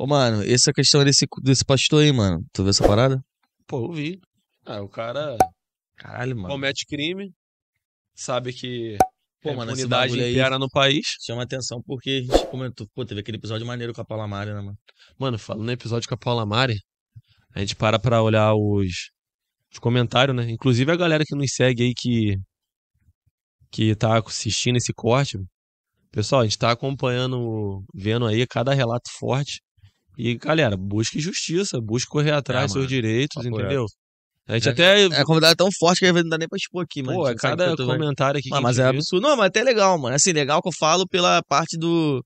Ô, mano, essa questão desse, desse pastor aí, mano. Tu viu essa parada? Pô, eu vi. Ah, o cara. Caralho, mano. Comete crime. Sabe que. Pô, é a cidade impunidade no país. Chama atenção porque a gente comentou. Pô, teve aquele episódio maneiro com a Paula Mari, né, mano? Mano, falando no episódio com a Paula Mari, a gente para pra olhar os, os comentários, né? Inclusive a galera que nos segue aí que. que tá assistindo esse corte. Pessoal, a gente tá acompanhando, vendo aí cada relato forte e, galera, busque justiça, busque correr é, atrás dos é, seus direitos, entendeu? A gente é, até. É convidado tão forte que às vezes não dá nem pra expor aqui, mano. Pô, é cada comentário aqui. Mas, mas é absurdo. Não, mas é até legal, mano. Assim, legal que eu falo pela parte do.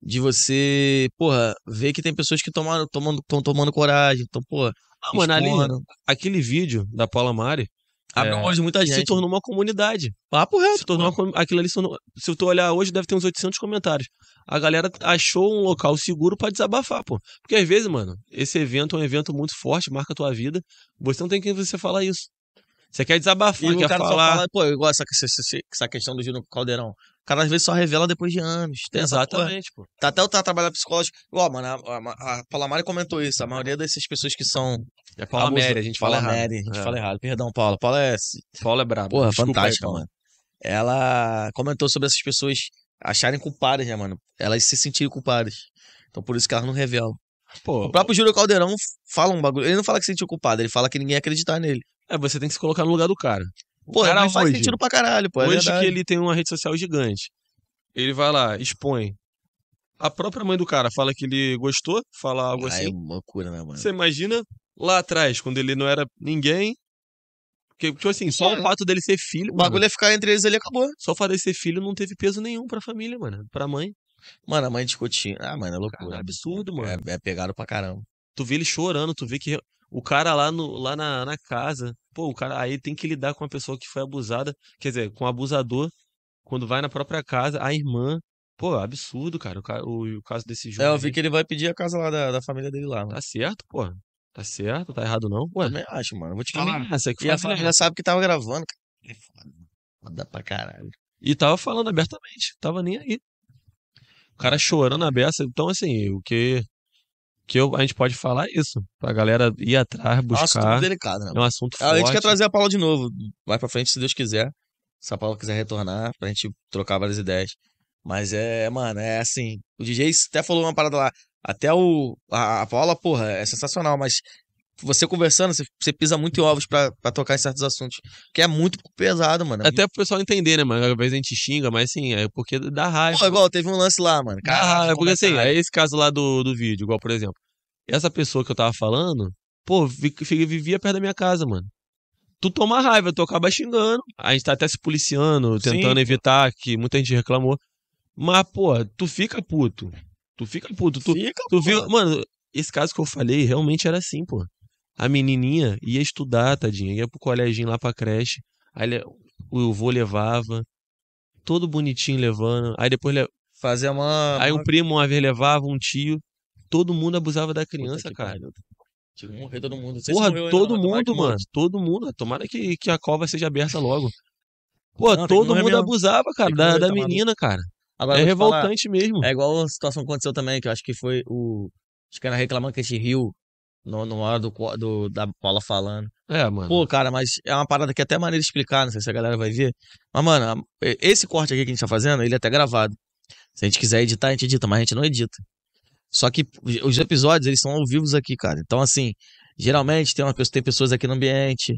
De você, porra, ver que tem pessoas que tomaram, tomando, estão tomando coragem. Então, porra. Ah, mano, ali, aquele vídeo da Paula Mari, Abriu é. de muita gente. Se tornou uma comunidade. Papo reto. Se tornou uma, aquilo ali, se, tornou, se tu olhar hoje, deve ter uns 800 comentários. A galera achou um local seguro para desabafar, pô. Porque às vezes, mano, esse evento é um evento muito forte, marca a tua vida. Você não tem quem você falar isso. Você quer desabafar, e quer falar. Fala, pô, igual essa, essa questão do Júnior Caldeirão. O cara às vezes só revela depois de anos. Exatamente, pô. Tá até o tá, trabalho psicológico. Ó, mano, a, a, a Paula Mari comentou isso. A maioria dessas pessoas que são. É Paula Mary, a gente fala, a errado. Mary, a gente é. fala errado. Perdão, Paula. Paula é. Paula é brabo. Porra, Desculpa fantástica, aí, mano. Ela comentou sobre essas pessoas acharem culpadas, né, mano? Elas se sentirem culpadas. Então por isso que elas não revelam. Pô, o próprio Júlio Caldeirão fala um bagulho. Ele não fala que se sentiu culpado, ele fala que ninguém ia acreditar nele. É, você tem que se colocar no lugar do cara. O pô, cara faz hoje, sentido pra caralho, pô. É hoje que ele tem uma rede social gigante. Ele vai lá, expõe. A própria mãe do cara fala que ele gostou, fala algo ah, é assim. É loucura, né, mano? Você imagina lá atrás, quando ele não era ninguém. Porque, tipo assim, só é. o fato dele ser filho. O bagulho é ficar entre eles ali acabou. Só o fato dele ser filho não teve peso nenhum pra família, mano. Pra mãe. Mano, a mãe discutindo. Ah, mano, é loucura. é absurdo, mano. É, é pegado pra caramba. Tu vê ele chorando, tu vê que o cara lá, no, lá na, na casa, pô, o cara aí tem que lidar com a pessoa que foi abusada, quer dizer, com o abusador, quando vai na própria casa, a irmã. Pô, absurdo, cara, o, o, o caso desse jogo. É, eu vi aí. que ele vai pedir a casa lá da, da família dele lá. Mano. Tá certo, pô. Tá certo, tá errado não? Ué, também acho, mano. Vou te falar. Essa aqui é e a família sabe que tava gravando, cara. É foda. Foda pra caralho. E tava falando abertamente, tava nem aí. O cara chorando a beça. Então, assim, o que que eu, a gente pode falar isso, pra galera ir atrás, buscar. É um assunto delicado, né? É um assunto forte. É, a gente quer trazer a Paula de novo, vai pra frente se Deus quiser. Se a Paula quiser retornar, pra gente trocar várias ideias. Mas é, mano, é assim. O DJ até falou uma parada lá. Até o. A, a Paula, porra, é sensacional, mas você conversando, você, você pisa muito em ovos pra, pra tocar em certos assuntos. Que é muito pesado, mano. É até pro pessoal entender, né, mano? Às vezes a gente xinga, mas assim, é porque dá raiva. Pô, igual, teve um lance lá, mano. Cara, é porque assim, é esse caso lá do, do vídeo, igual, por exemplo. Essa pessoa que eu tava falando, pô, vivia perto da minha casa, mano. Tu toma raiva, tu acaba xingando. A gente tá até se policiando, tentando Sim, evitar, que muita gente reclamou. Mas, pô, tu fica puto. Tu fica puto. Tu fica, tu viu. Mano, esse caso que eu falei realmente era assim, pô. A menininha ia estudar, tadinha, ia pro coleginho lá pra creche. Aí o avô levava, todo bonitinho levando. Aí depois le... fazia uma Aí um primo uma vez levava, um tio, todo mundo abusava da criança, cara. Tinha que morrer todo mundo. Porra, todo mundo, mano. Morte. Todo mundo. Tomara que, que a cova seja aberta logo. Pô, não, todo mundo mesmo. abusava, cara, da, da menina, cara. Agora, é revoltante falar, mesmo. É igual a situação que aconteceu também, que eu acho que foi o. Os caras reclamando que esse rio no, no hora do, do, da Paula falando. É, mano. Pô, cara, mas é uma parada que é até maneira de explicar, não sei se a galera vai ver. Mas, mano, esse corte aqui que a gente tá fazendo, ele é até gravado. Se a gente quiser editar, a gente edita, mas a gente não edita. Só que os episódios, eles são ao vivo aqui, cara. Então, assim, geralmente tem, uma, tem pessoas aqui no ambiente,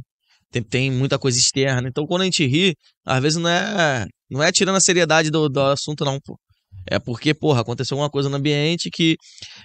tem, tem muita coisa externa. Então, quando a gente ri, às vezes não é não é tirando a seriedade do, do assunto, não, pô. É porque, porra, aconteceu alguma coisa no ambiente que,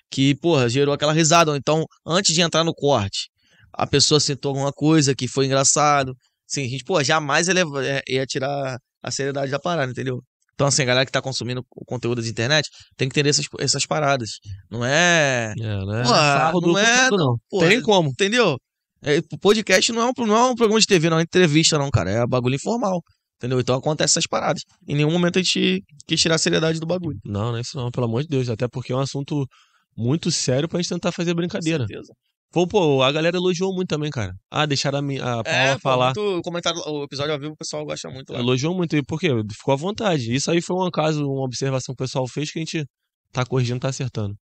que porra, gerou aquela risada. Então, antes de entrar no corte, a pessoa sentou alguma coisa que foi engraçado. Sim a gente, porra, jamais eleva, é, ia tirar a seriedade da parada, entendeu? Então, assim, a galera que tá consumindo o conteúdo de internet tem que entender essas, essas paradas. Não é. É, né? Pô, não é. Todo, não. É porra, tem como. Entendeu? É, podcast não é, um, não é um programa de TV, não é uma entrevista, não, cara. É bagulho informal. Entendeu? Então acontece essas paradas. Em nenhum momento a gente quis tirar a seriedade do bagulho. Não, não é isso não, pelo amor de Deus. Até porque é um assunto muito sério pra gente tentar fazer brincadeira. Com certeza. Pô, pô, a galera elogiou muito também, cara. Ah, deixaram a, minha, a é, Paula é, pô, falar. Muito comentário, o episódio ao vivo o pessoal gosta muito. Lá. Elogiou muito, e por quê? Ficou à vontade. Isso aí foi um caso, uma observação que o pessoal fez que a gente tá corrigindo, tá acertando.